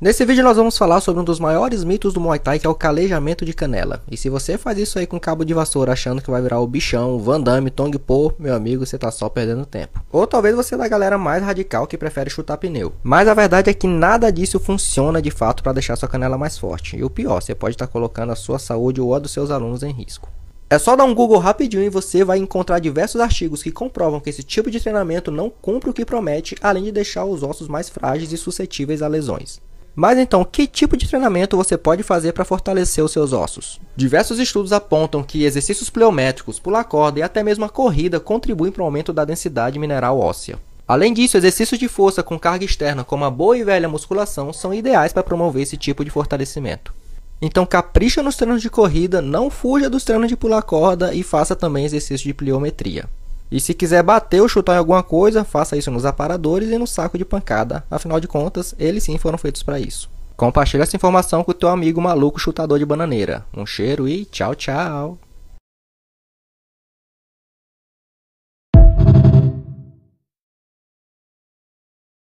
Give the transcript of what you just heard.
Nesse vídeo nós vamos falar sobre um dos maiores mitos do Muay Thai, que é o calejamento de canela. E se você faz isso aí com cabo de vassoura achando que vai virar o bichão, o Van Damme, Tong Po, meu amigo, você tá só perdendo tempo. Ou talvez você é da galera mais radical que prefere chutar pneu. Mas a verdade é que nada disso funciona de fato para deixar sua canela mais forte. E o pior, você pode estar tá colocando a sua saúde ou a dos seus alunos em risco. É só dar um Google rapidinho e você vai encontrar diversos artigos que comprovam que esse tipo de treinamento não cumpre o que promete, além de deixar os ossos mais frágeis e suscetíveis a lesões. Mas então, que tipo de treinamento você pode fazer para fortalecer os seus ossos? Diversos estudos apontam que exercícios pleométricos, pular corda e até mesmo a corrida contribuem para o aumento da densidade mineral óssea. Além disso, exercícios de força com carga externa, como a boa e velha musculação, são ideais para promover esse tipo de fortalecimento. Então capricha nos treinos de corrida, não fuja dos treinos de pular corda e faça também exercício de pliometria. E se quiser bater ou chutar em alguma coisa, faça isso nos aparadores e no saco de pancada. Afinal de contas, eles sim foram feitos para isso. Compartilhe essa informação com o teu amigo maluco chutador de bananeira. Um cheiro e tchau, tchau.